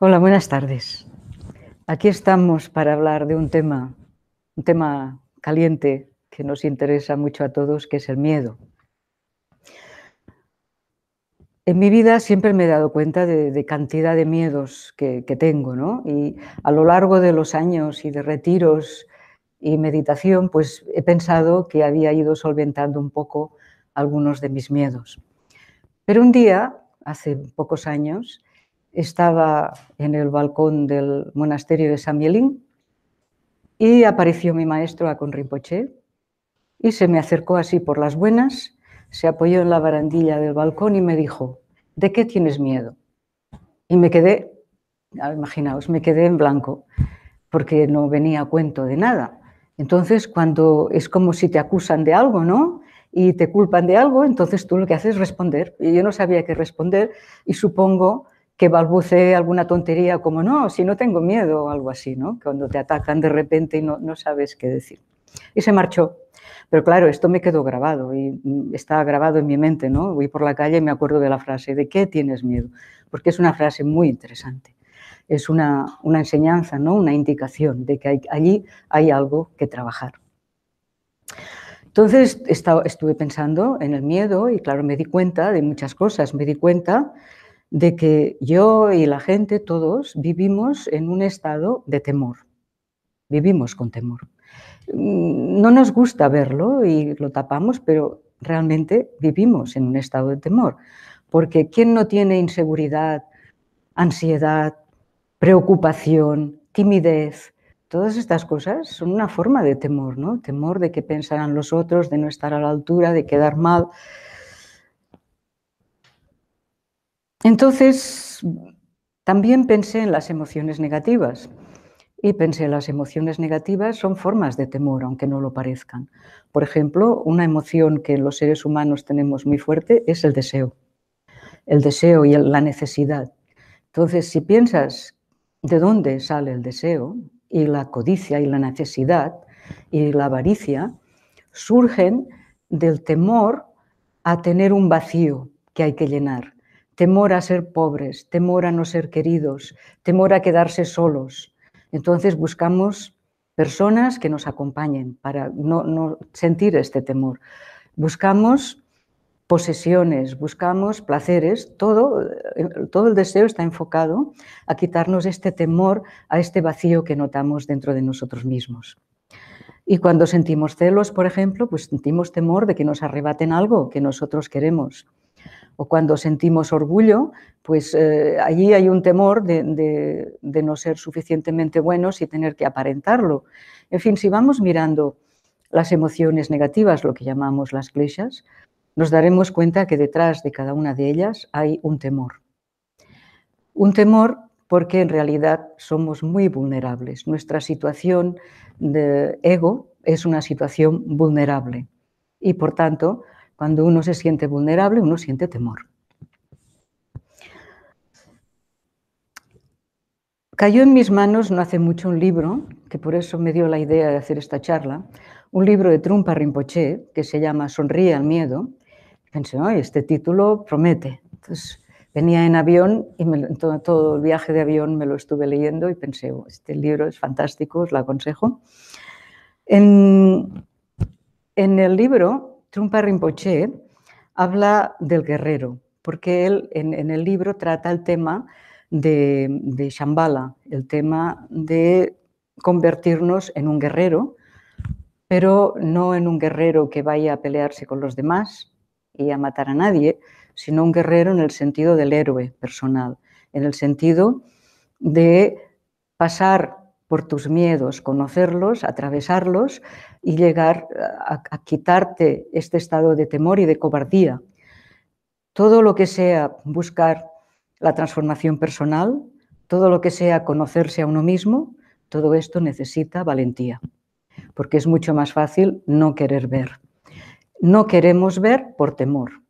Hola, buenas tardes. Aquí estamos para hablar de un tema, un tema caliente que nos interesa mucho a todos, que es el miedo. En mi vida siempre me he dado cuenta de, cantidad de miedos que, que tengo, ¿no? Y a lo largo de los años y de retiros y meditación, pues he pensado que había ido solventando un poco algunos de mis miedos. Pero un día, hace pocos años, estaba en el balcón del monasterio de San Mielín y apareció mi maestro con Rinpoche y se me acercó así por las buenas, se apoyó en la barandilla del balcón y me dijo, ¿de qué tienes miedo? Y me quedé, ah, imaginaos, me quedé en blanco porque no venía a cuento de nada. Entonces, cuando es como si te acusan de algo, ¿no? Y te culpan de algo, entonces tú lo que haces es responder. Y yo no sabía qué responder y supongo que balbucee alguna tontería como no, si no tengo miedo o algo así, ¿no? Cuando te atacan de repente y no, sabes qué decir. Y se marchó. Pero claro, esto me quedó grabado y mm, está grabado en mi mente, ¿no? Voy por la calle y me acuerdo de la frase, ¿de qué tienes miedo? Porque es una frase muy interesante. Es una, enseñanza, ¿no? Una indicación de que allí hay algo que trabajar. Entonces estaba, estuve pensando en el miedo y claro, me di cuenta de muchas cosas. Me di cuenta de que yo y la gente, todos, vivimos en un estado de temor. Vivimos con temor. Mm, no nos gusta verlo y lo tapamos, pero realmente vivimos en un estado de temor. Porque ¿quién no tiene inseguridad, ansiedad, preocupación, timidez? Todas estas cosas son una forma de temor, ¿no? Temor de que pensarán los otros, de no estar a la altura, de quedar mal. Entonces, también pensé en las emociones negativas. Y pensé, las emociones negativas son formas de temor, aunque no lo parezcan. Por ejemplo, una emoción que los seres humanos tenemos muy fuerte es el deseo. El deseo y la necesidad. Entonces, si piensas de dónde sale el deseo y la codicia y la necesidad y la avaricia, surgen del temor a tener un vacío que hay que llenar temor a ser pobres, temor a no ser queridos, temor a quedarse solos. Entonces buscamos personas que nos acompañen para no, no sentir este temor. Buscamos posesiones, buscamos placeres, todo, eh, todo el deseo está enfocado a quitarnos este temor, a este vacío que notamos dentro de nosotros mismos. Y cuando sentimos celos, por ejemplo, pues sentimos temor de que nos arrebaten algo que nosotros queremos o cuando sentimos orgullo, pues eh, allí hay un temor de, no ser suficientemente buenos y tener que aparentarlo. En fin, si vamos mirando las emociones negativas, lo que llamamos las clichés, nos daremos cuenta que detrás de cada una de ellas hay un temor. Un temor porque en realidad somos muy vulnerables. Nuestra situación de ego es una situación vulnerable y por tanto cuando uno se siente vulnerable, uno siente temor. Cayó en mis manos no hace mucho un libro, que por eso me dio la idea de hacer esta charla, un libro de Trumpa Rinpoche que se llama Sonríe al miedo. Pensé, oye, este título promete. Entonces venía en avión y me, todo, el viaje de avión me lo estuve leyendo y pensé, oh, este libro es fantástico, os lo aconsejo. En, en el libro Trumpa Rinpoche habla del guerrero, porque él en, el libro trata el tema de, de, Shambhala, el tema de convertirnos en un guerrero, pero no en un guerrero que vaya a pelearse con los demás y a matar a nadie, sino un guerrero en el sentido del héroe personal, en el sentido de pasar por tus miedos, conocerlos, atravesarlos y llegar a, a quitarte este estado de temor y de cobardía. Todo lo que sea buscar la transformación personal, todo lo que sea conocerse a uno mismo, todo esto necesita valentía, porque es mucho más fácil no querer ver. No queremos ver por temor,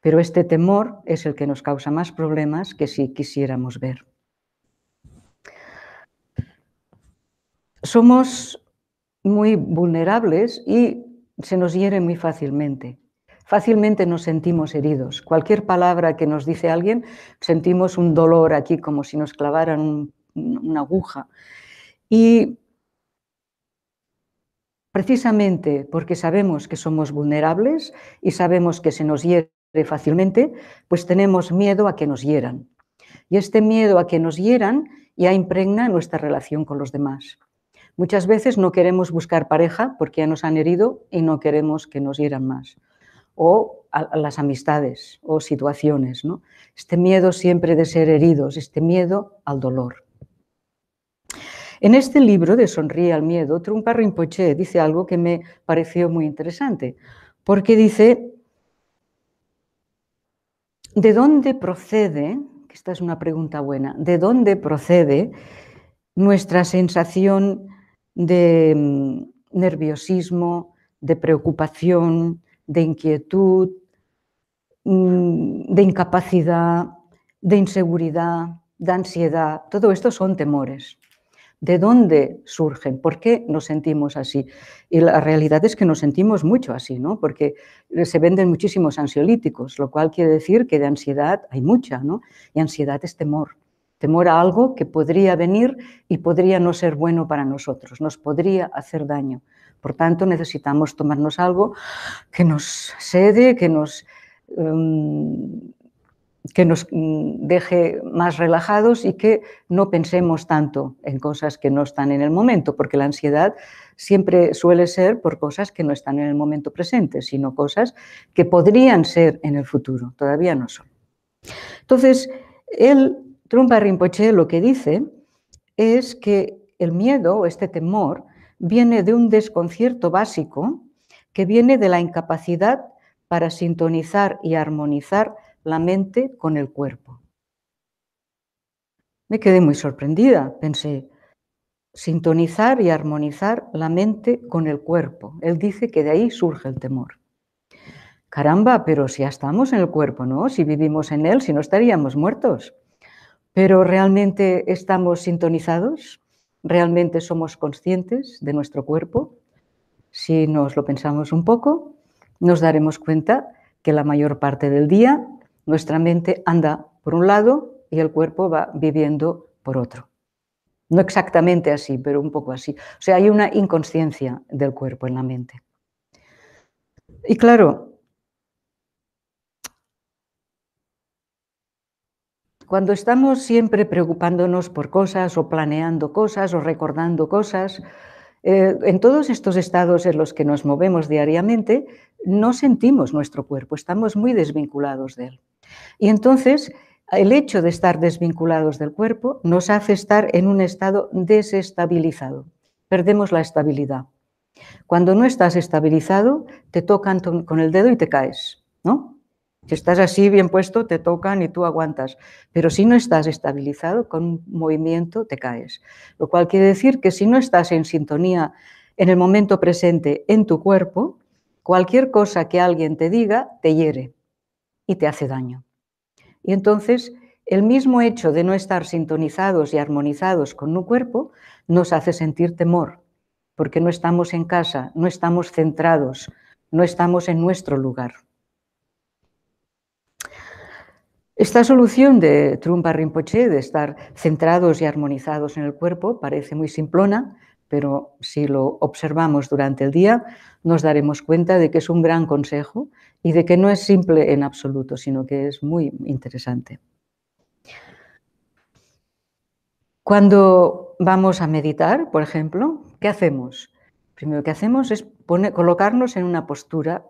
pero este temor es el que nos causa más problemas que si quisiéramos ver. somos muy vulnerables y se nos hiere muy fácilmente. Fácilmente nos sentimos heridos. Cualquier palabra que nos dice alguien, sentimos un dolor aquí, como si nos clavaran una aguja. Y precisamente porque sabemos que somos vulnerables y sabemos que se nos hiere fácilmente, pues tenemos miedo a que nos hieran. Y este miedo a que nos hieran ya impregna nuestra relación con los demás. Muchas veces no queremos buscar pareja porque ya nos han herido y no queremos que nos hieran más. O a las amistades o situaciones. ¿no? Este miedo siempre de ser heridos, este miedo al dolor. En este libro de Sonríe al Miedo, Trumpa Rinpoche dice algo que me pareció muy interesante, porque dice, ¿de dónde procede, que esta es una pregunta buena, ¿de dónde procede nuestra sensación de mm, nerviosismo, de preocupación, de inquietud, mm, de incapacidad, de inseguridad, de ansiedad. Todo esto son temores. ¿De dónde surgen? ¿Por qué nos sentimos así? Y la realidad es que nos sentimos mucho así, ¿no? Porque eh, se venden muchísimos ansiolíticos, lo cual quiere decir que de ansiedad hay mucha, ¿no? Y ansiedad es temor temor a algo que podría venir y podría no ser bueno para nosotros, nos podría hacer daño. Por tanto, necesitamos tomarnos algo que nos sede, que nos, em, que nos mm, deje más relajados y que no pensemos tanto en cosas que no están en el momento, porque la ansiedad siempre suele ser por cosas que no están en el momento presente, sino cosas que podrían ser en el futuro, todavía no son. Entonces, él Trumpa Rinpoche lo que dice es que el miedo o este temor viene de un desconcierto básico que viene de la incapacidad para sintonizar y armonizar la mente con el cuerpo. Me quedé muy sorprendida, pensé, sintonizar y armonizar la mente con el cuerpo. Él dice que de ahí surge el temor. Caramba, pero si ya estamos en el cuerpo, ¿no? Si vivimos en él, si no estaríamos muertos. Pero ¿realmente estamos sintonizados? ¿Realmente somos conscientes de nuestro cuerpo? Si nos lo pensamos un poco, nos daremos cuenta que la mayor parte del día nuestra mente anda por un lado y el cuerpo va viviendo por otro. No exactamente así, pero un poco así. O sea, hay una inconsciencia del cuerpo en la mente. Y claro, Cuando estamos siempre preocupándonos por cosas o planeando cosas o recordando cosas, eh, en todos estos estados en los que nos movemos diariamente, no sentimos nuestro cuerpo, estamos muy desvinculados de él. Y entonces, el hecho de estar desvinculados del cuerpo nos hace estar en un estado desestabilizado. Perdemos la estabilidad. Cuando no estás estabilizado, te tocan con el dedo y te caes, ¿no? Si estás así, bien puesto, te tocan y tú aguantas. Pero si no estás estabilizado, con un movimiento te caes. Lo cual quiere decir que si no estás en sintonía en el momento presente en tu cuerpo, cualquier cosa que alguien te diga te hiere y te hace daño. Y entonces, el mismo hecho de no estar sintonizados y armonizados con un cuerpo nos hace sentir temor, porque no estamos en casa, no estamos centrados, no estamos en nuestro lugar. Esta solución de Trumpa Rinpoche de estar centrados y armonizados en el cuerpo parece muy simplona, pero si lo observamos durante el día nos daremos cuenta de que es un gran consejo y de que no es simple en absoluto, sino que es muy interesante. Cuando vamos a meditar, por ejemplo, ¿qué hacemos? Primero que hacemos es colocarnos en una postura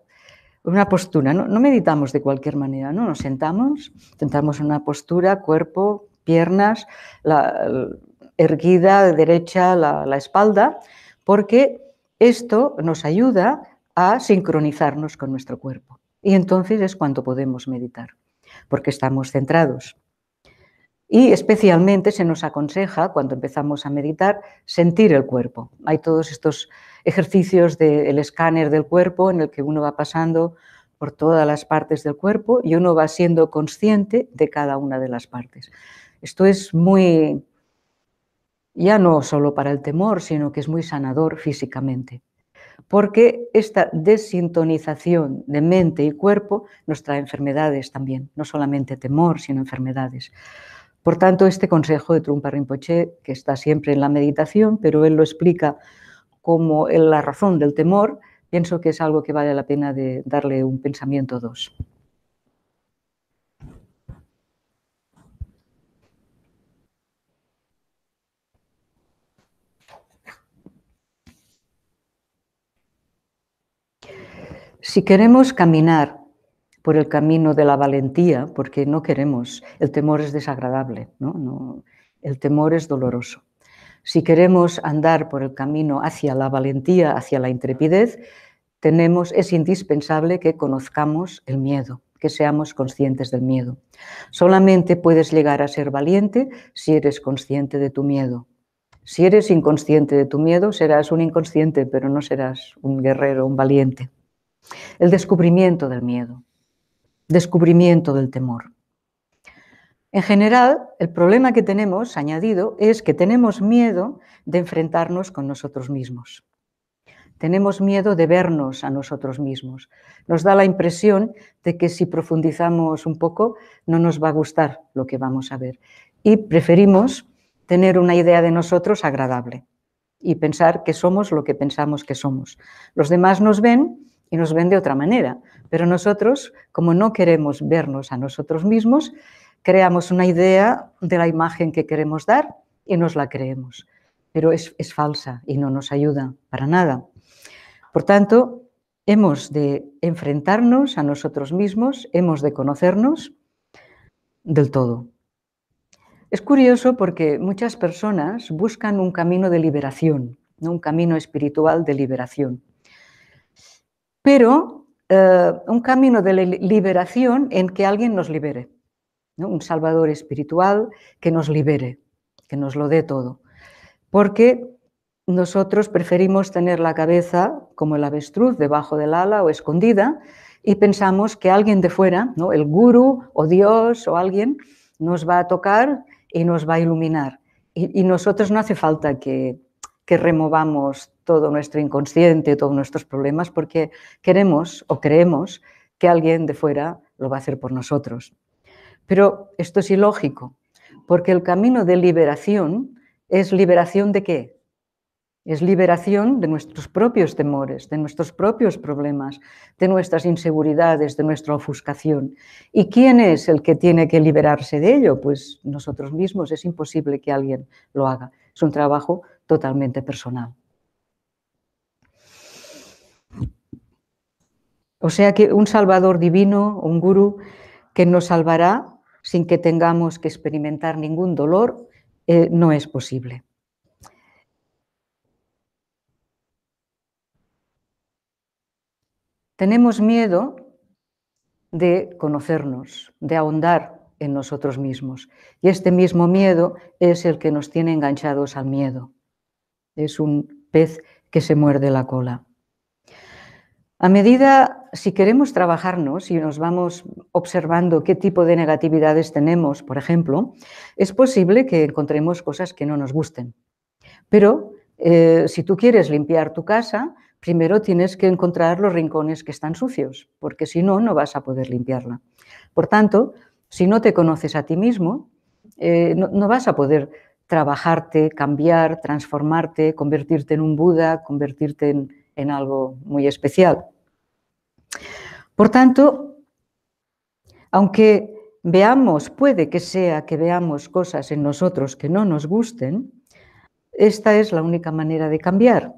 una postura, ¿no? meditamos de cualquier manera, ¿no? Nos sentamos, sentamos en una postura, cuerpo, piernas, la, erguida, derecha, la espalda, porque esto nos ayuda a sincronizarnos con nuestro cuerpo. Y entonces es cuando podemos meditar, porque estamos centrados. Y especialmente se nos aconseja, cuando empezamos a meditar, sentir el cuerpo. Hay todos estos ejercicios del escáner del cuerpo en el que uno va pasando por todas las partes del cuerpo y uno va siendo consciente de cada una de las partes. Esto es muy, ya no solo para el temor, sino que es muy sanador físicamente, porque esta desintonización de mente y cuerpo nos trae enfermedades también, no solamente temor, sino enfermedades. Por tanto, este consejo de Trumpa Rinpoche, que está siempre en la meditación, pero él lo explica como la razón del temor, pienso que es algo que vale la pena de darle un pensamiento o dos. Si queremos caminar por el camino de la valentía, porque no queremos, el temor es desagradable, el temor es doloroso. Si queremos andar por el camino hacia la valentía, hacia la intrepidez, tenemos, es indispensable que conozcamos el miedo, que seamos conscientes del miedo. Solamente puedes llegar a ser valiente si eres consciente de tu miedo. Si eres inconsciente de tu miedo, serás un inconsciente, pero no serás un guerrero, un valiente. El descubrimiento del miedo descubrimiento del temor. En general, el problema que tenemos, añadido, es que tenemos miedo de enfrentarnos con nosotros mismos. Tenemos miedo de vernos a nosotros mismos. Nos da la impresión de que si profundizamos un poco no nos va a gustar lo que vamos a ver. Y preferimos tener una idea de nosotros agradable y pensar que somos lo que pensamos que somos. Los demás nos ven y nos ven de otra manera. Pero nosotros, como no queremos vernos a nosotros mismos, creamos una idea de la imagen que queremos dar y nos la creemos. Pero es, falsa y no nos ayuda para nada. Por tanto, hemos de enfrentarnos a nosotros mismos, hemos de conocernos del todo. Es curioso porque muchas personas buscan un camino de liberación, un camino espiritual de liberación pero eh, un camino de liberación en que alguien nos libere, un salvador espiritual que nos libere, que nos lo dé todo. Porque nosotros preferimos tener la cabeza como el avestruz debajo del ala o escondida y pensamos que alguien de fuera, ¿no? el gurú o Dios o alguien, nos va a tocar y nos va a iluminar. Y, nosotros no hace falta que, que removamos todo nuestro inconsciente, todos nuestros problemas, porque queremos o creemos que alguien de fuera lo va a hacer por nosotros. Pero esto es ilógico, porque el camino de liberación es liberación de qué? Es liberación de nuestros propios temores, de nuestros propios problemas, de nuestras inseguridades, de nuestra ofuscación. ¿Y quién es el que tiene que liberarse de ello? Pues nosotros mismos. Es imposible que alguien lo haga. Es un trabajo totalmente personal. O sea que un Salvador divino, un Guru que nos salvará sin que tengamos que experimentar ningún dolor, eh, no es posible. Tenemos miedo de conocernos, de ahondar en nosotros mismos. Y este mismo miedo es el que nos tiene enganchados al miedo. Es un pez que se muerde la cola. A medida, si queremos trabajarnos y nos vamos observando qué tipo de negatividades tenemos, por ejemplo, es posible que encontremos cosas que no nos gusten. Pero eh, si tú quieres limpiar tu casa, primero tienes que encontrar los rincones que están sucios, porque si no, no vas a poder limpiarla. Por tanto, si no te conoces a ti mismo, eh, no, no vas a poder trabajarte, cambiar, transformarte, convertirte en un Buda, convertirte en, en algo muy especial. Por tanto, aunque veamos, puede que sea que veamos cosas en nosotros que no nos gusten, esta es la única manera de cambiar,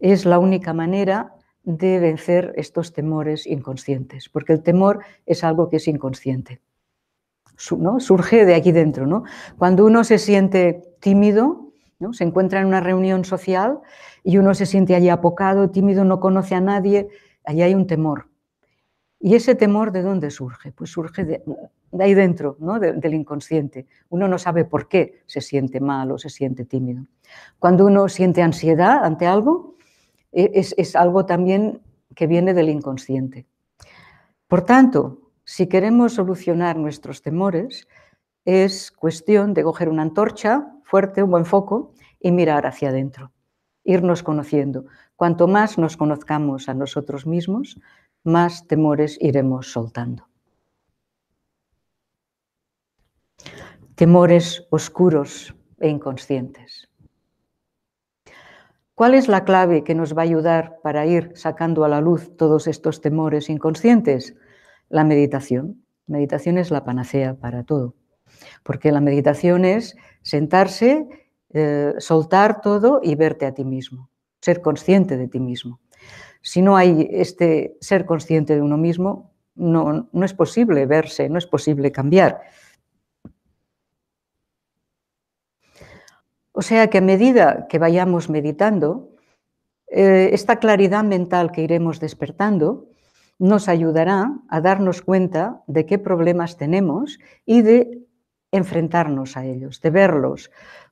es la única manera de vencer estos temores inconscientes, porque el temor es algo que es inconsciente. ¿no? Surge de aquí dentro. ¿no? Cuando uno se siente tímido, ¿no? Se encuentra en una reunión social y uno se siente allí apocado, tímido, no conoce a nadie, allí hay un temor. ¿Y ese temor de dónde surge? Pues surge de, ahí dentro, ¿no? del inconsciente. Uno no sabe por qué se siente mal o se siente tímido. Cuando uno siente ansiedad ante algo, e, es, es algo también que viene del inconsciente. Por tanto, si queremos solucionar nuestros temores, es cuestión de coger una antorcha fuerte, un buen foco y mirar hacia adentro, irnos conociendo. Cuanto más nos conozcamos a nosotros mismos, más temores iremos soltando. Temores oscuros e inconscientes. ¿Cuál es la clave que nos va a ayudar para ir sacando a la luz todos estos temores inconscientes? La meditación. Meditación es la panacea para todo porque la meditación es sentarse, eh, soltar todo y verte a ti mismo, ser consciente de ti mismo. Si no hay este ser consciente de uno mismo, no, no es posible verse, no es posible cambiar. O sea que a medida que vayamos meditando, eh, esta claridad mental que iremos despertando nos ayudará a darnos cuenta de qué problemas tenemos y de enfrentarnos a ellos, de verlos.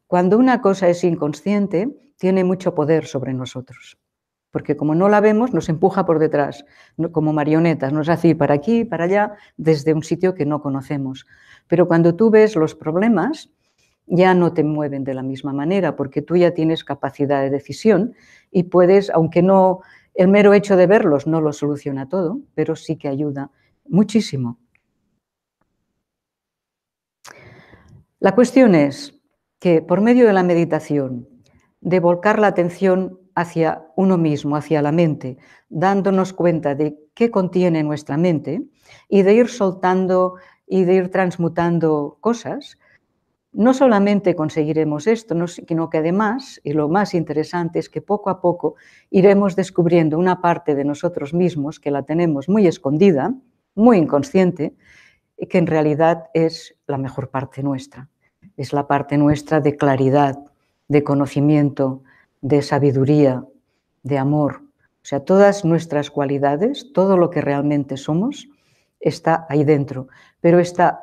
Cuando una cosa es inconsciente, tiene mucho poder sobre nosotros, porque como no la vemos, nos empuja por detrás, como marionetas, nos hace ir para aquí, para allá, desde un sitio que no conocemos. Pero cuando tú ves los problemas, ya no te mueven de la misma manera, porque tú ya tienes capacidad de decisión y puedes, aunque no el mero hecho de verlos no lo soluciona todo, pero sí que ayuda muchísimo La cuestión es que por medio de la meditación, de volcar la atención hacia uno mismo, hacia la mente, dándonos cuenta de qué contiene nuestra mente y de ir soltando y de ir transmutando cosas, no solamente conseguiremos esto, sino que además, y lo más interesante es que poco a poco iremos descubriendo una parte de nosotros mismos que la tenemos muy escondida, muy inconsciente, y que en realidad es la mejor parte nuestra es la parte nuestra de claridad, de conocimiento, de sabiduría, de amor. O sea, todas nuestras cualidades, todo lo que realmente somos, está ahí dentro, pero está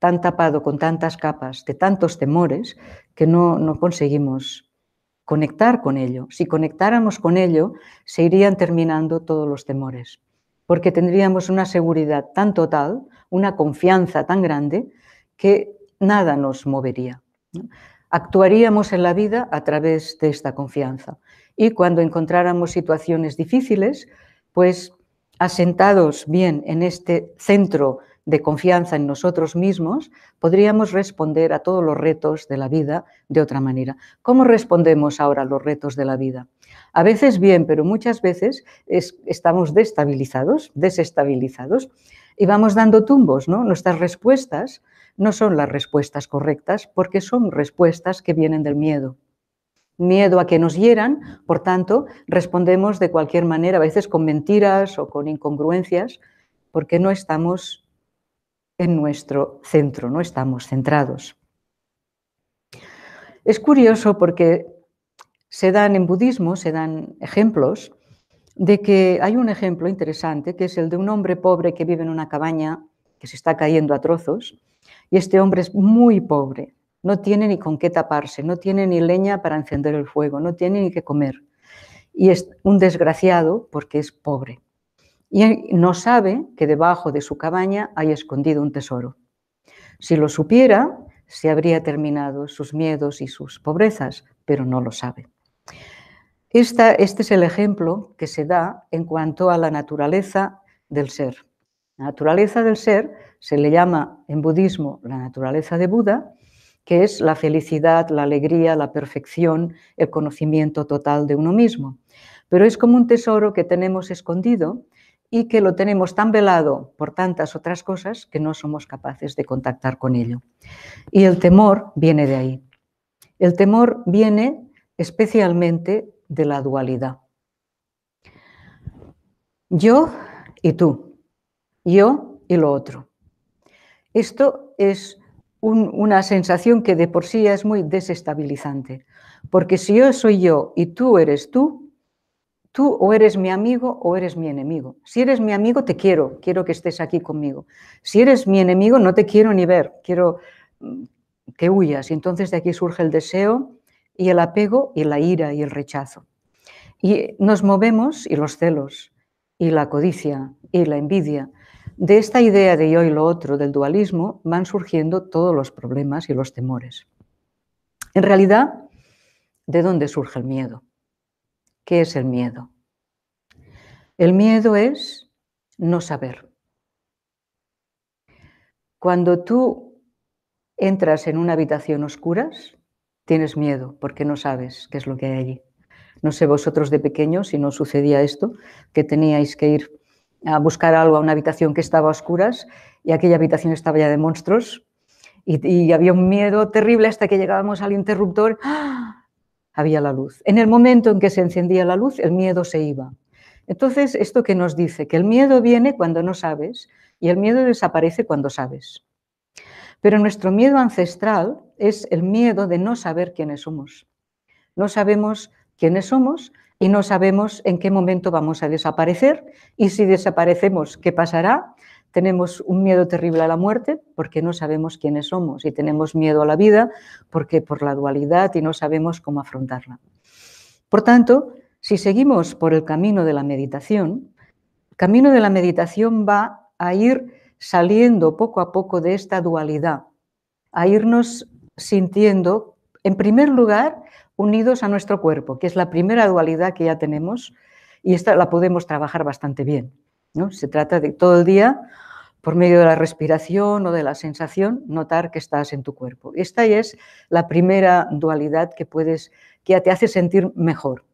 tan tapado con tantas capas, de tantos temores, que no, no conseguimos conectar con ello. Si conectáramos con ello, se irían terminando todos los temores, porque tendríamos una seguridad tan total, una confianza tan grande, que nada nos movería. Actuaríamos en la vida a través de esta confianza. Y cuando encontráramos situaciones difíciles, pues asentados bien en este centro de confianza en nosotros mismos, podríamos responder a todos los retos de la vida de otra manera. ¿Cómo respondemos ahora a los retos de la vida? A veces bien, pero muchas veces estamos destabilizados, desestabilizados, y vamos dando tumbos, ¿no? Nuestras respuestas no son las respuestas correctas porque son respuestas que vienen del miedo. Miedo a que nos hieran, por tanto, respondemos de cualquier manera, a veces con mentiras o con incongruencias, porque no estamos en nuestro centro, no estamos centrados. Es curioso porque se dan en budismo, se dan ejemplos de que hay un ejemplo interesante que es el de un hombre pobre que vive en una cabaña que se está cayendo a trozos y este hombre es muy pobre, no tiene ni con qué taparse, no tiene ni leña para encender el fuego, no tiene ni qué comer. Y es un desgraciado porque es pobre. Y no sabe que debajo de su cabaña hay escondido un tesoro. Si lo supiera, se habría terminado sus miedos y sus pobrezas, pero no lo sabe. este es el ejemplo que se da en cuanto a la naturaleza del ser. La naturaleza del ser se le llama en budismo la naturaleza de Buda, que es la felicidad, la alegría, la perfección, el conocimiento total de uno mismo. Pero es como un tesoro que tenemos escondido y que lo tenemos tan velado por tantas otras cosas que no somos capaces de contactar con ello. Y el temor viene de ahí. El temor viene especialmente de la dualidad. Yo y tú, yo y lo otro. Esto es una sensación que de por sí es muy desestabilizante, porque si yo soy yo y tú eres tú, tú o eres mi amigo o eres mi enemigo. Si eres mi amigo, te quiero, quiero que estés aquí conmigo. Si eres mi enemigo, no te quiero ni ver, quiero mm, que huyas. Y entonces de aquí surge el deseo y el apego y la ira y el rechazo. Y nos movemos, y los celos, y la codicia, y la envidia, de esta idea de yo y lo otro, del dualismo, van surgiendo todos los problemas y los temores. En realidad, ¿de dónde surge el miedo? ¿Qué es el miedo? El miedo es no saber. Cuando tú entras en una habitación oscura, tienes miedo porque no sabes qué es lo que hay allí. No sé vosotros de pequeños si no sucedía esto, que teníais que ir a buscar algo a una habitación que estaba a oscuras y aquella habitación estaba ya de monstruos y, había un miedo terrible hasta que llegábamos al interruptor. ¡Ah! Había la luz. En el momento en que se encendía la luz, el miedo se iba. Entonces, ¿esto que nos dice? Que el miedo viene cuando no sabes y el miedo desaparece cuando sabes. Pero nuestro miedo ancestral es el miedo de no saber quiénes somos. No sabemos quiénes somos y no sabemos en qué momento vamos a desaparecer y si desaparecemos, ¿qué pasará? Tenemos un miedo terrible a la muerte porque no sabemos quiénes somos y tenemos miedo a la vida porque por la dualidad y no sabemos cómo afrontarla. Por tanto, si seguimos por el camino de la meditación, el camino de la meditación va a ir saliendo poco a poco de esta dualidad, a irnos sintiendo, en primer lugar, unidos a nuestro cuerpo, que es la primera dualidad que ya tenemos y esta la podemos trabajar bastante bien. ¿no? Se trata de todo el día, por medio de la respiración o de la sensación, notar que estás en tu cuerpo. Esta es la primera dualidad que, puedes, que te hace sentir mejor.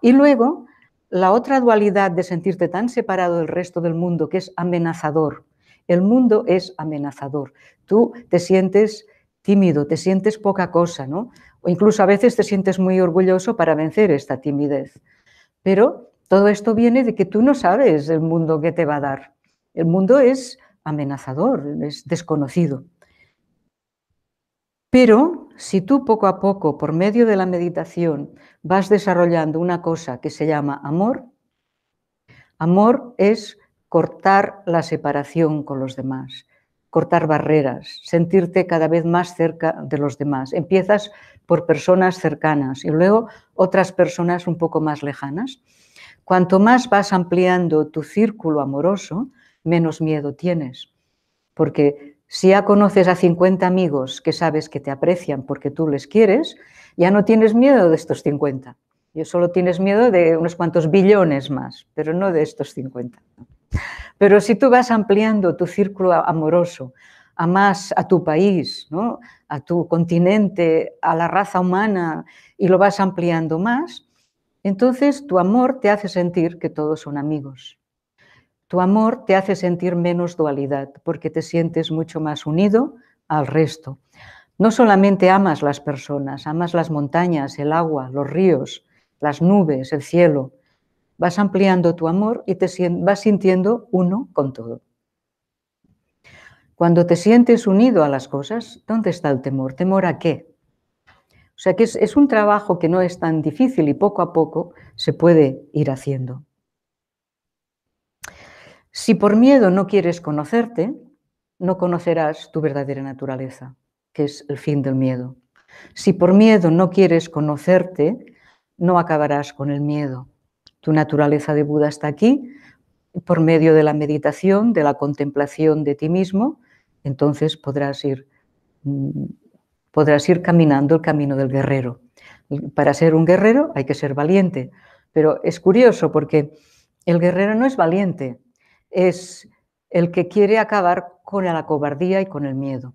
Y luego, la otra dualidad de sentirte tan separado del resto del mundo, que es amenazador. El mundo es amenazador. Tú te sientes tímido, te sientes poca cosa, ¿no? o incluso a veces te sientes muy orgulloso para vencer esta timidez. Pero todo esto viene de que tú no sabes el mundo que te va a dar. El mundo es amenazador, es desconocido. Pero si tú poco a poco, por medio de la meditación, vas desarrollando una cosa que se llama amor, amor es cortar la separación con los demás, cortar barreras, sentirte cada vez más cerca de los demás. Empiezas por personas cercanas y luego otras personas un poco más lejanas. Cuanto más vas ampliando tu círculo amoroso, menos miedo tienes. Porque si ya conoces a 50 amigos que sabes que te aprecian porque tú les quieres, ya no tienes miedo de estos 50. Yo solo tienes miedo de unos cuantos billones más, pero no de estos 50. Pero si tú vas ampliando tu círculo amoroso a más, a tu país, a tu continente, a la raza humana, y lo vas ampliando más, entonces tu amor te hace sentir que todos son amigos. Tu amor te hace sentir menos dualidad, porque te sientes mucho más unido al resto. No solamente amas las personas, amas las montañas, el agua, los ríos, las nubes, el cielo. Vas ampliando tu amor y te vas sintiendo uno con todo. Cuando te sientes unido a las cosas, ¿dónde está el temor? ¿Temor a qué? O sea que es, es un trabajo que no es tan difícil y poco a poco se puede ir haciendo. Si por miedo no quieres conocerte, no conocerás tu verdadera naturaleza, que es el fin del miedo. Si por miedo no quieres conocerte, no acabarás con el miedo. Tu naturaleza de Buda está aquí por medio de la meditación, de la contemplación de ti mismo, entonces podrás ir, mm, podrás ir caminando el camino del guerrero. Para ser un guerrero hay que ser valiente, pero es curioso porque el guerrero no es valiente, es el que quiere acabar con la cobardía y con el miedo.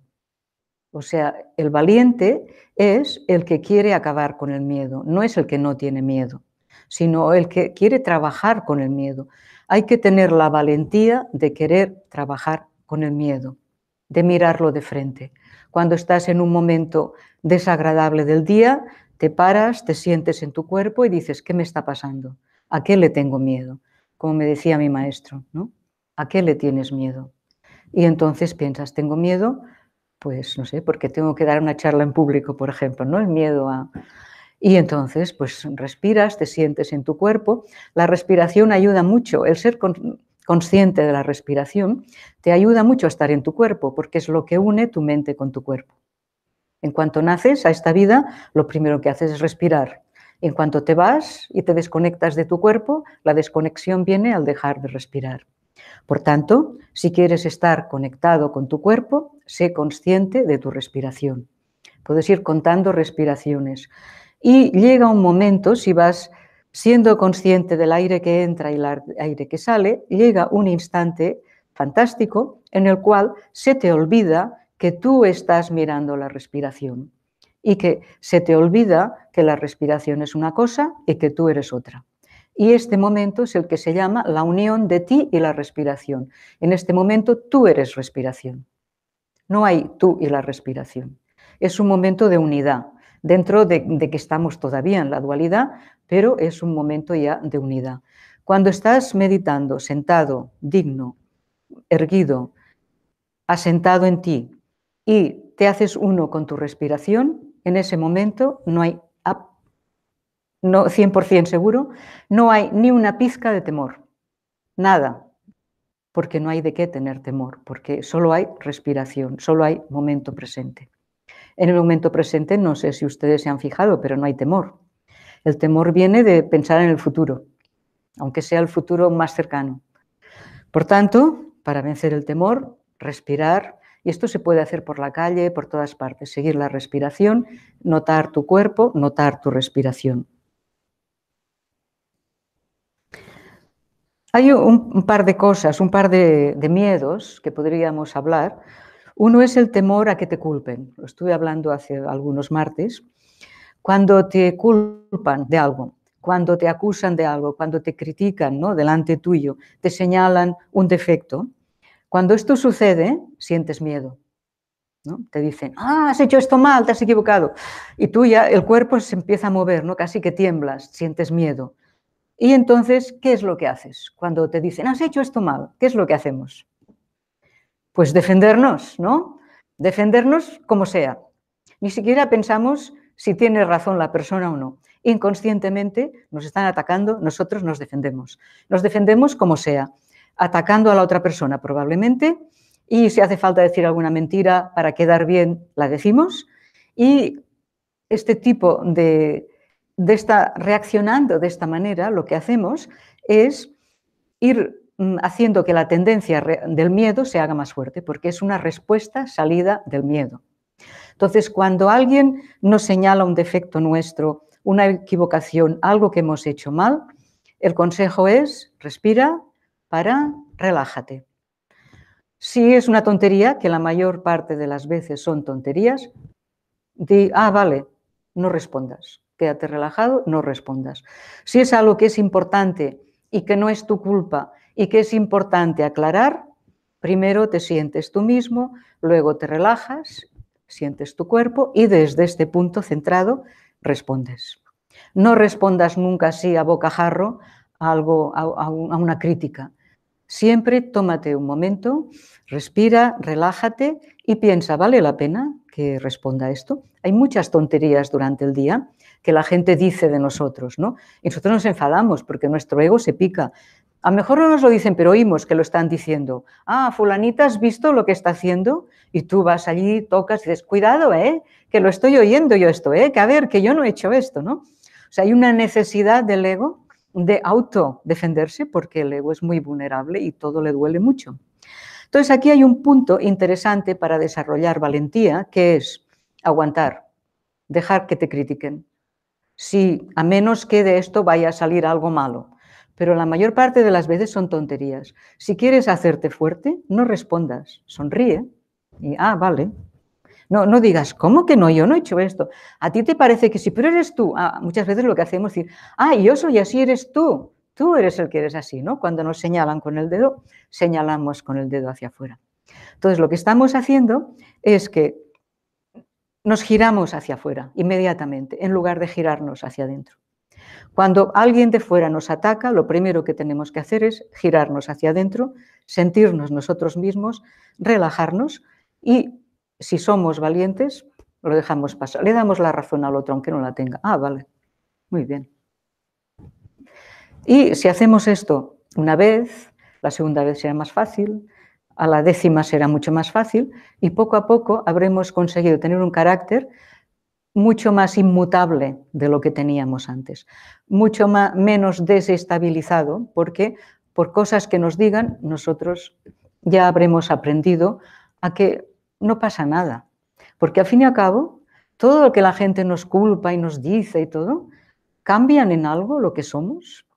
O sea, el valiente es el que quiere acabar con el miedo, no es el que no tiene miedo, sino el que quiere trabajar con el miedo. Hay que tener la valentía de querer trabajar con el miedo, de mirarlo de frente. Cuando estás en un momento desagradable del día, te paras, te sientes en tu cuerpo y dices, ¿qué me está pasando? ¿A qué le tengo miedo? Como me decía mi maestro, ¿no? ¿A qué le tienes miedo? Y entonces piensas, tengo miedo pues no sé, porque tengo que dar una charla en público, por ejemplo, ¿no? El miedo a... Y entonces, pues respiras, te sientes en tu cuerpo. La respiración ayuda mucho, el ser consciente de la respiración te ayuda mucho a estar en tu cuerpo, porque es lo que une tu mente con tu cuerpo. En cuanto naces a esta vida, lo primero que haces es respirar. En cuanto te vas y te desconectas de tu cuerpo, la desconexión viene al dejar de respirar. Por tanto, si quieres estar conectado con tu cuerpo, sé consciente de tu respiración. Puedes ir contando respiraciones. Y llega un momento, si vas siendo consciente del aire que entra y el aire que sale, llega un instante fantástico en el cual se te olvida que tú estás mirando la respiración y que se te olvida que la respiración es una cosa y que tú eres otra. Y este momento es el que se llama la unión de ti y la respiración. En este momento tú eres respiración. No hay tú y la respiración. Es un momento de unidad, dentro de, que estamos todavía en la dualidad, pero es un momento ya de unidad. Cuando estás meditando, sentado, digno, erguido, asentado en ti y te haces uno con tu respiración, en ese momento no hay no 100% seguro, no hay ni una pizca de temor, nada, porque no hay de qué tener temor, porque solo hay respiración, solo hay momento presente. En el momento presente, no sé si ustedes se han fijado, pero no hay temor. El temor viene de pensar en el futuro, aunque sea el futuro más cercano. Por tanto, para vencer el temor, respirar, y esto se puede hacer por la calle, por todas partes, seguir la respiración, notar tu cuerpo, notar tu respiración. Hay un, par de cosas, un par de, miedos que podríamos hablar. Uno es el temor a que te culpen. Lo estuve hablando hace algunos martes. Cuando te culpan de algo, cuando te acusan de algo, cuando te critican ¿no? delante tuyo, te señalan un defecto, cuando esto sucede, sientes miedo. ¿no? Te dicen, ah, has hecho esto mal, te has equivocado. Y tú ya, el cuerpo se empieza a mover, ¿no? casi que tiemblas, sientes miedo. Y entonces, ¿qué es lo que haces? Cuando te dicen, has hecho esto mal, ¿qué es lo que hacemos? Pues defendernos, ¿no? Defendernos como sea. Ni siquiera pensamos si tiene razón la persona o no. Inconscientemente nos están atacando, nosotros nos defendemos. Nos defendemos como sea, atacando a la otra persona probablemente, y si hace falta decir alguna mentira para quedar bien, la decimos. Y este tipo de, esta, reaccionando de esta manera, lo que hacemos es ir mm, haciendo que la tendencia del miedo se haga más fuerte, porque es una respuesta salida del miedo. Entonces, cuando alguien nos señala un defecto nuestro, una equivocación, algo que hemos hecho mal, el consejo es respira, para, relájate. Si es una tontería, que la mayor parte de las veces son tonterías, di, ah, vale, no respondas quédate relajado, no respondas. Si es algo que es importante y que no es tu culpa y que es importante aclarar, primero te sientes tú mismo, luego te relajas, sientes tu cuerpo y desde este punto centrado respondes. No respondas nunca así a bocajarro a, algo, a, una crítica. Siempre tómate un momento, respira, relájate y piensa, ¿vale la pena que responda esto? Hay muchas tonterías durante el día que la gente dice de nosotros, ¿no? Y nosotros nos enfadamos porque nuestro ego se pica. A lo mejor no nos lo dicen, pero oímos que lo están diciendo. Ah, fulanita, ¿has visto lo que está haciendo? Y tú vas allí, tocas y dices, cuidado, ¿eh? Que lo estoy oyendo yo esto, ¿eh? Que a ver, que yo no he hecho esto, ¿no? O sea, hay una necesidad del ego de autodefenderse porque el ego es muy vulnerable y todo le duele mucho. Entonces, aquí hay un punto interesante para desarrollar valentía, que es aguantar, dejar que te critiquen, si a menos que de esto vaya a salir algo malo. Pero la mayor parte de las veces son tonterías. Si quieres hacerte fuerte, no respondas, sonríe y, ah, vale. No, no digas, ¿cómo que no? Yo no he hecho esto. A ti te parece que sí, pero eres tú. Ah, muchas veces lo que hacemos es decir, ah, yo soy así, eres tú. Tú eres el que eres así, ¿no? Cuando nos señalan con el dedo, señalamos con el dedo hacia afuera. Entonces, lo que estamos haciendo es que nos giramos hacia afuera inmediatamente, en lugar de girarnos hacia adentro. Cuando alguien de fuera nos ataca, lo primero que tenemos que hacer es girarnos hacia adentro, sentirnos nosotros mismos, relajarnos y, si somos valientes, lo dejamos pasar. Le damos la razón al otro, aunque no la tenga. Ah, vale. Muy bien. Y si hacemos esto una vez, la segunda vez será más fácil, a la décima será mucho más fácil y poco a poco habremos conseguido tener un carácter mucho más inmutable de lo que teníamos antes, mucho más, menos desestabilizado, porque por cosas que nos digan, nosotros ya habremos aprendido a que no pasa nada. Porque al fin y al cabo, todo lo que la gente nos culpa y nos dice y todo, cambian en algo lo que somos.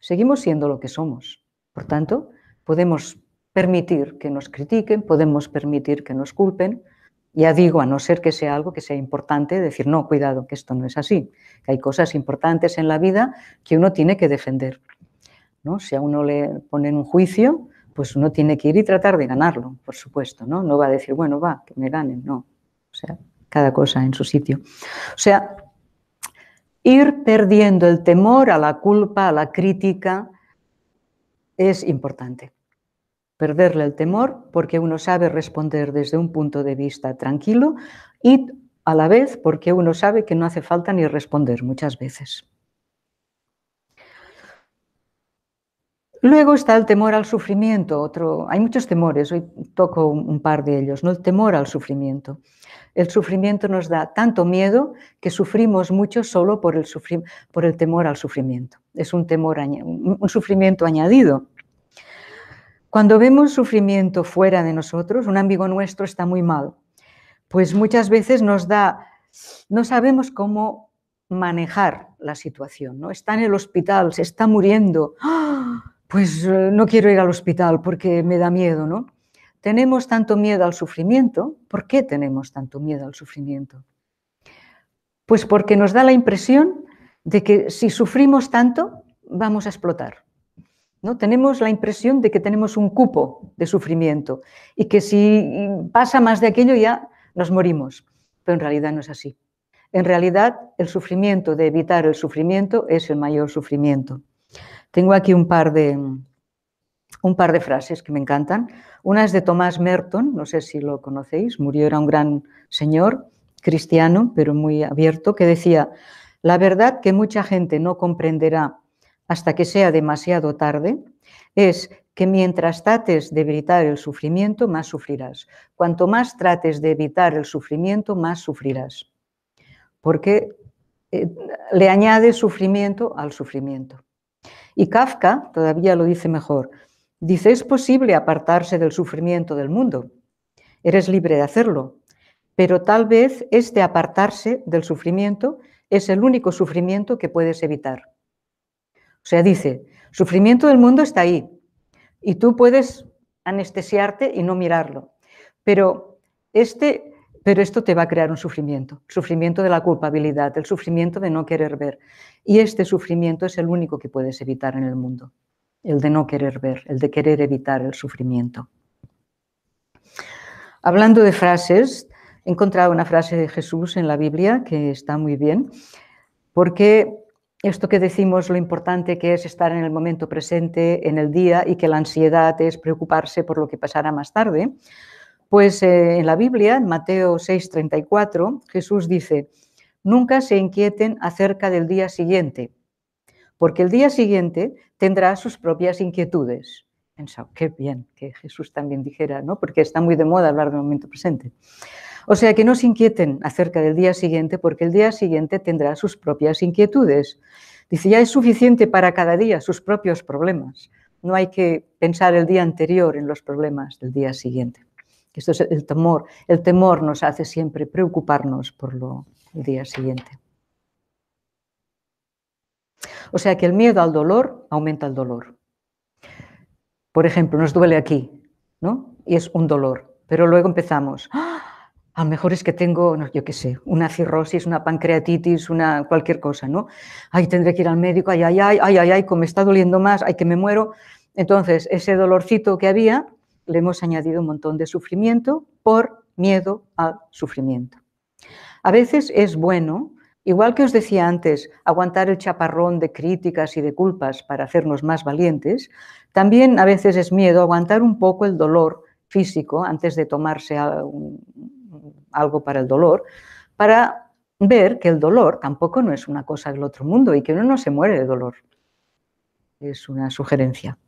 Seguimos siendo lo que somos. Por tanto, podemos permitir que nos critiquen, podemos permitir que nos culpen, ya digo, a no ser que sea algo que sea importante, decir, no, cuidado, que esto no es así, que hay cosas importantes en la vida que uno tiene que defender. ¿no? Si a uno le ponen un juicio, pues uno tiene que ir y tratar de ganarlo, por supuesto, ¿no? No va a decir, bueno, va, que me ganen, no. O sea, cada cosa en su sitio. O sea, ir perdiendo el temor a la culpa, a la crítica, es importante perderle el temor porque uno sabe responder desde un punto de vista tranquilo y a la vez porque uno sabe que no hace falta ni responder muchas veces. Luego está el temor al sufrimiento. Otro, hay muchos temores, hoy toco un par de ellos. ¿no? El temor al sufrimiento. El sufrimiento nos da tanto miedo que sufrimos mucho solo por el, por el temor al sufrimiento. Es un, temor, un sufrimiento añadido cuando vemos sufrimiento fuera de nosotros, un amigo nuestro está muy mal, pues muchas veces nos da, no sabemos cómo manejar la situación, ¿no? Está en el hospital, se está muriendo, pues eh, no quiero ir al hospital porque me da miedo, ¿no? Tenemos tanto miedo al sufrimiento, ¿por qué tenemos tanto miedo al sufrimiento? Pues porque nos da la impresión de que si sufrimos tanto, vamos a explotar. Tenemos la impresión de que tenemos un cupo de sufrimiento y que si pasa más de aquello ya nos morimos, pero en realidad no es así. En realidad, el sufrimiento de evitar el sufrimiento es el mayor sufrimiento. Tengo aquí un par de, un par de frases que me encantan. Una es de Tomás Merton, no sé si lo conocéis, murió, era un gran señor, cristiano, pero muy abierto, que decía, la verdad que mucha gente no comprenderá hasta que sea demasiado tarde, es que mientras trates de evitar el sufrimiento, más sufrirás. Cuanto más trates de evitar el sufrimiento, más sufrirás. Porque eh, le añade sufrimiento al sufrimiento. Y Kafka todavía lo dice mejor. Dice, es posible apartarse del sufrimiento del mundo. Eres libre de hacerlo. Pero tal vez este apartarse del sufrimiento es el único sufrimiento que puedes evitar. O sea, dice, sufrimiento del mundo está ahí y tú puedes anestesiarte y no mirarlo. Pero, este, pero esto te va a crear un sufrimiento, sufrimiento de la culpabilidad, el sufrimiento de no querer ver. Y este sufrimiento es el único que puedes evitar en el mundo, el de no querer ver, el de querer evitar el sufrimiento. Hablando de frases, he encontrado una frase de Jesús en la Biblia que está muy bien, porque esto que decimos, lo importante que es estar en el momento presente, en el día, y que la ansiedad es preocuparse por lo que pasará más tarde, pues eh, en la Biblia, en Mateo 6:34, Jesús dice, nunca se inquieten acerca del día siguiente, porque el día siguiente tendrá sus propias inquietudes. Pensaba, qué bien que Jesús también dijera, ¿no? Porque está muy de moda hablar del momento presente. O sea que no se inquieten acerca del día siguiente porque el día siguiente tendrá sus propias inquietudes. Dice, ya es suficiente para cada día sus propios problemas. No hay que pensar el día anterior en los problemas del día siguiente. Esto es el temor. El temor nos hace siempre preocuparnos por lo, el día siguiente. O sea que el miedo al dolor aumenta el dolor. Por ejemplo, nos duele aquí, ¿no? Y es un dolor. Pero luego empezamos, ¡ah! a lo mejor es que tengo, yo qué sé, una cirrosis, una pancreatitis, una cualquier cosa, ¿no? Ay, tendré que ir al médico, ay, ay, ay, ay, ay, ay, como me está doliendo más, ay, que me muero. Entonces, ese dolorcito que había, le hemos añadido un montón de sufrimiento por miedo al sufrimiento. A veces es bueno, igual que os decía antes, aguantar el chaparrón de críticas y de culpas para hacernos más valientes, también a veces es miedo aguantar un poco el dolor físico antes de tomarse un, algo para el dolor, para ver que el dolor tampoco no es una cosa del otro mundo y que uno no se muere de dolor. Es una sugerencia.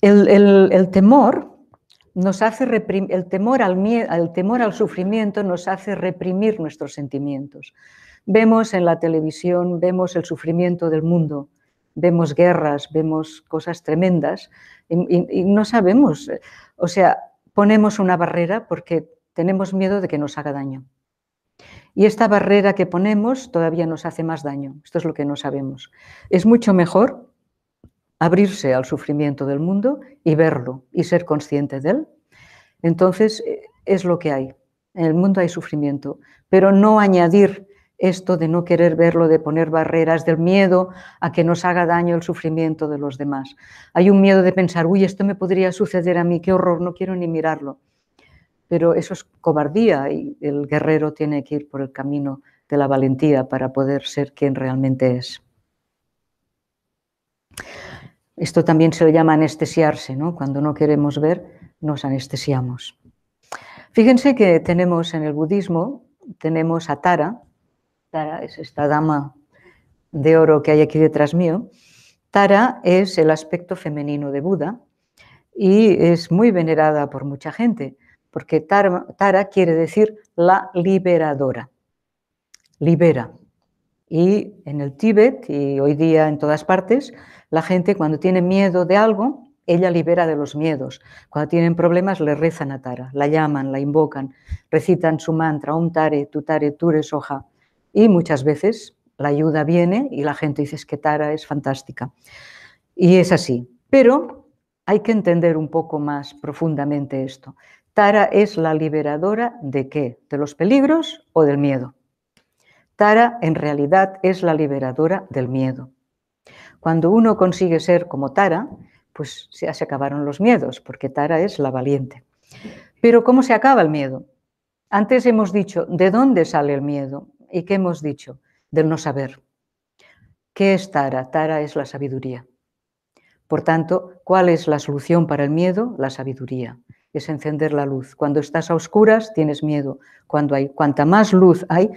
El, temor nos hace el temor al temor al sufrimiento nos hace reprimir nuestros sentimientos. Vemos en la televisión, vemos el sufrimiento del mundo, vemos guerras, vemos cosas tremendas y, y no sabemos, o sea, ponemos una barrera porque tenemos miedo de que nos haga daño. Y esta barrera que ponemos todavía nos hace más daño. Esto es lo que no sabemos. Es mucho mejor abrirse al sufrimiento del mundo y verlo y ser consciente de él. Entonces eh, es lo que hay. En el mundo hay sufrimiento, pero no añadir esto de no querer verlo, de poner barreras, del miedo a que nos haga daño el sufrimiento de los demás. Hay un miedo de pensar, uy, esto me podría suceder a mí, qué horror, no quiero ni mirarlo. Pero eso es cobardía y el guerrero tiene que ir por el camino de la valentía para poder ser quien realmente es. Esto también se lo llama anestesiarse, ¿no? Cuando no queremos ver, nos anestesiamos. Fíjense que tenemos en el budismo, tenemos a Tara, Tara es esta dama de oro que hay aquí detrás mío. Tara es el aspecto femenino de Buda y es muy venerada por mucha gente, porque Tara, quiere decir la liberadora. Libera, y en el Tíbet y hoy día en todas partes, la gente cuando tiene miedo de algo, ella libera de los miedos. Cuando tienen problemas, le rezan a Tara, la llaman, la invocan, recitan su mantra, Om Tare, tu tu Ture Soja. Y muchas veces la ayuda viene y la gente dice es que Tara es fantástica. Y es así. Pero hay que entender un poco más profundamente esto. Tara es la liberadora de qué? ¿De los peligros o del miedo? Tara en realidad es la liberadora del miedo. Cuando uno consigue ser como Tara, pues ya se acabaron los miedos, porque Tara es la valiente. Pero ¿cómo se acaba el miedo? Antes hemos dicho, ¿de dónde sale el miedo? ¿Y qué hemos dicho? Del no saber. ¿Qué es Tara? Tara es la sabiduría. Por tanto, ¿cuál es la solución para el miedo? La sabiduría. Es encender la luz. Cuando estás a oscuras tienes miedo. Cuando hay, cuanta más luz hay,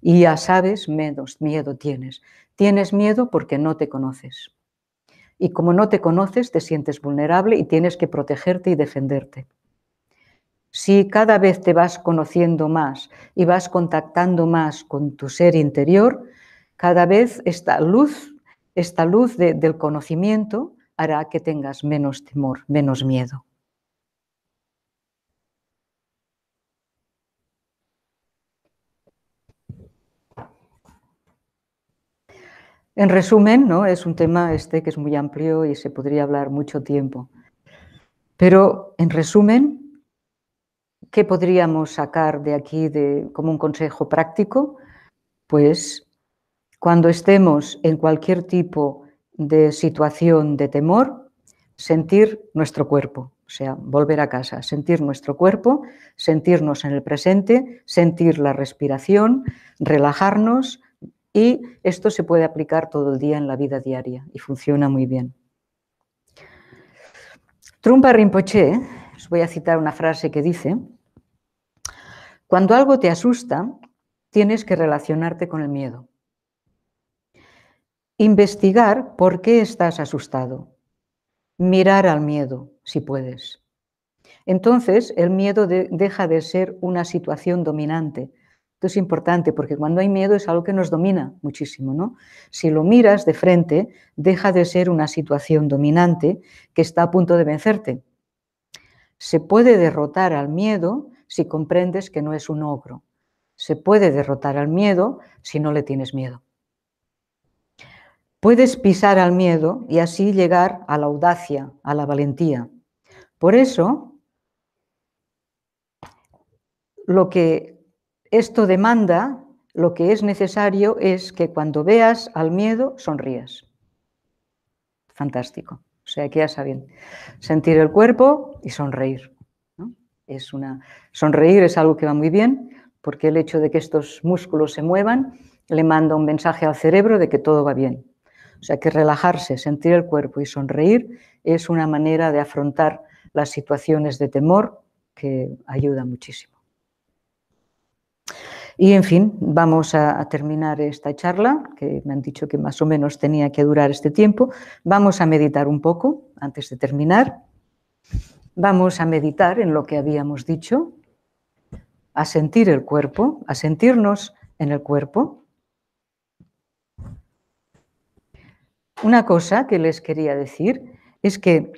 y ya sabes, menos miedo tienes. Tienes miedo porque no te conoces. Y como no te conoces, te sientes vulnerable y tienes que protegerte y defenderte. Si cada vez te vas conociendo más y vas contactando más con tu ser interior, cada vez esta luz, esta luz del conocimiento hará que tengas menos temor, menos miedo. En resumen, ¿no? es un tema este que es muy amplio y se podría hablar mucho tiempo. Pero en resumen, ¿Qué podríamos sacar de aquí de, como un consejo práctico? Pues cuando estemos en cualquier tipo de situación de temor, sentir nuestro cuerpo, o sea, volver a casa, sentir nuestro cuerpo, sentirnos en el presente, sentir la respiración, relajarnos y esto se puede aplicar todo el día en la vida diaria y funciona muy bien. Trumpa Rinpoche, os voy a citar una frase que dice, cuando algo te asusta, tienes que relacionarte con el miedo. Investigar por qué estás asustado. Mirar al miedo, si puedes. Entonces, el miedo deja de ser una situación dominante. Esto es importante porque cuando hay miedo es algo que nos domina muchísimo, ¿no? Si lo miras de frente, deja de ser una situación dominante que está a punto de vencerte. Se puede derrotar al miedo si comprendes que no es un ogro. Se puede derrotar al miedo si no le tienes miedo. Puedes pisar al miedo y así llegar a la audacia, a la valentía. Por eso, lo que esto demanda, lo que es necesario es que cuando veas al miedo, sonrías. Fantástico. O sea, que ya saben, sentir el cuerpo y sonreír. Es una... Sonreír es algo que va muy bien porque el hecho de que estos músculos se muevan le manda un mensaje al cerebro de que todo va bien. O sea que relajarse, sentir el cuerpo y sonreír es una manera de afrontar las situaciones de temor que ayuda muchísimo. Y en fin, vamos a, terminar esta charla, que me han dicho que más o menos tenía que durar este tiempo. Vamos a meditar un poco antes de terminar. Vamos a meditar en lo que habíamos dicho, a sentir el cuerpo, a sentirnos en el cuerpo. Una cosa que les quería decir es que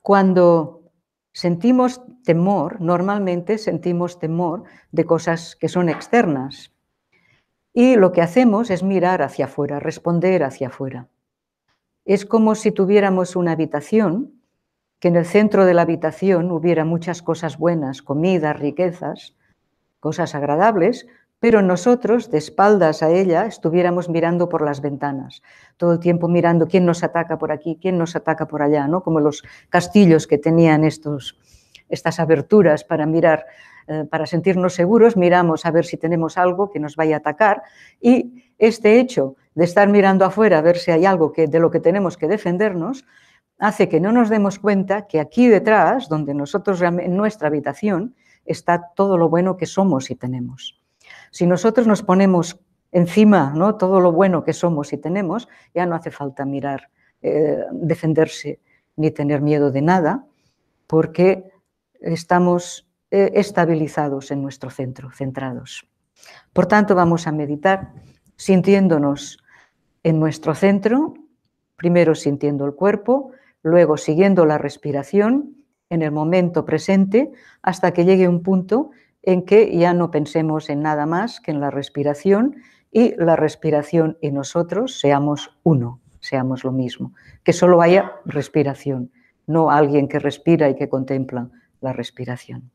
cuando sentimos temor, normalmente sentimos temor de cosas que son externas. Y lo que hacemos es mirar hacia afuera, responder hacia afuera. Es como si tuviéramos una habitación que en el centro de la habitación hubiera muchas cosas buenas, comidas, riquezas, cosas agradables, pero nosotros, de espaldas a ella, estuviéramos mirando por las ventanas, todo el tiempo mirando quién nos ataca por aquí, quién nos ataca por allá, ¿no? como los castillos que tenían estos, estas aberturas para mirar, eh, para sentirnos seguros, miramos a ver si tenemos algo que nos vaya a atacar y este hecho de estar mirando afuera a ver si hay algo que, de lo que tenemos que defendernos, hace que no nos demos cuenta que aquí detrás, donde nosotros en nuestra habitación, está todo lo bueno que somos y tenemos. Si nosotros nos ponemos encima ¿no? todo lo bueno que somos y tenemos, ya no hace falta mirar, eh, defenderse ni tener miedo de nada, porque estamos eh, estabilizados en nuestro centro, centrados. Por tanto, vamos a meditar sintiéndonos en nuestro centro, primero sintiendo el cuerpo, Luego, siguiendo la respiración en el momento presente hasta que llegue un punto en que ya no pensemos en nada más que en la respiración y la respiración y nosotros seamos uno, seamos lo mismo. Que solo haya respiración, no alguien que respira y que contempla la respiración.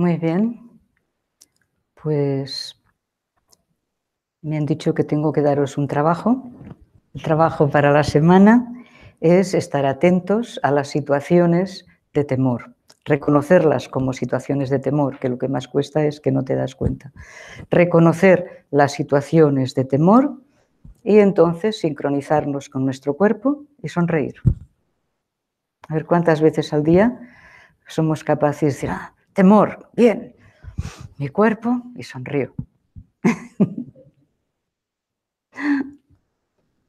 Muy bien. Pues me han dicho que tengo que daros un trabajo. El trabajo para la semana es estar atentos a las situaciones de temor, reconocerlas como situaciones de temor, que lo que más cuesta es que no te das cuenta. Reconocer las situaciones de temor y entonces sincronizarnos con nuestro cuerpo y sonreír. A ver cuántas veces al día somos capaces de decir, ah, temor, bien, mi cuerpo y sonrío.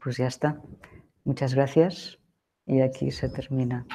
pues ya está. Muchas gracias y aquí se termina.